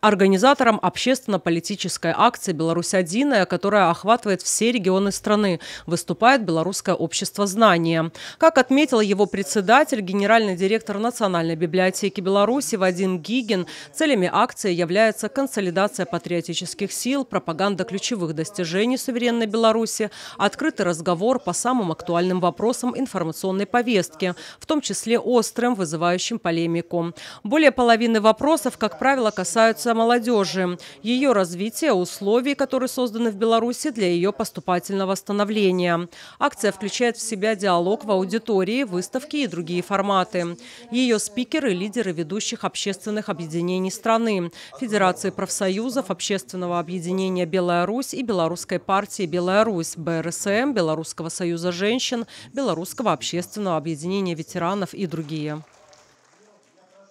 организатором общественно-политической акции «Беларусь единая», которая охватывает все регионы страны, выступает Белорусское общество знания. Как отметил его председатель, генеральный директор Национальной библиотеки Беларуси Вадим Гигин, целями акции является консолидация патриотических сил, пропаганда ключевых достижений суверенной Беларуси, открытый разговор по самым актуальным вопросам информационной повестки, в том числе острым, вызывающим полемику. Более половины вопросов, как правило, касаются интереса молодежи, ее развития, условий, которые созданы в Беларуси для ее поступательного становления. Акция включает в себя диалог в аудитории, выставки и другие форматы. Ее спикеры – лидеры ведущих общественных объединений страны, Федерации профсоюзов, Общественного объединения «Беларусь» и Белорусской партии «Беларусь», БРСМ, Белорусского союза женщин, Белорусского общественного объединения ветеранов и другие.